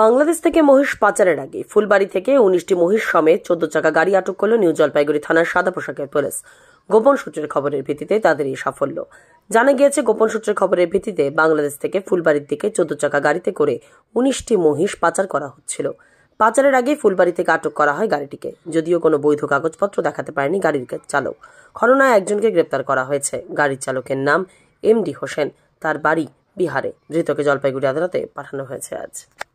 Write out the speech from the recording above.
বাংলাদেশ থেকে মহিষ পাচারের আগে ফুলবাড়ি থেকে উনিশটি মহিষ সমেত চোদ্দ চাকা গাড়ি আটক করল নিউ জলপাইগুড়ি থানার সাদা পোশাকের পুলিশ গোপন সূত্রের খবরের ভিত্তিতে তাদের এই সাফল্য জানা গিয়েছে গোপন সূত্রের খবরের ভিত্তিতে বাংলাদেশ থেকে ফুলবাড়ির দিকে চোদ্দ চাকা গাড়িতে করে উনিশটি মহিষ পাচার করা হচ্ছিল পাচারের আগে ফুলবাড়ি থেকে আটক করা হয় গাড়িটিকে যদিও কোনো বৈধ কাগজপত্র দেখাতে পারেনি গাড়ির চালক খননায় একজনকে গ্রেপ্তার করা হয়েছে গাড়ির চালকের নাম এম ডি হোসেন তার বাড়ি বিহারে ধৃতকে জলপাইগুড়ি আদালতে পাঠানো হয়েছে আজ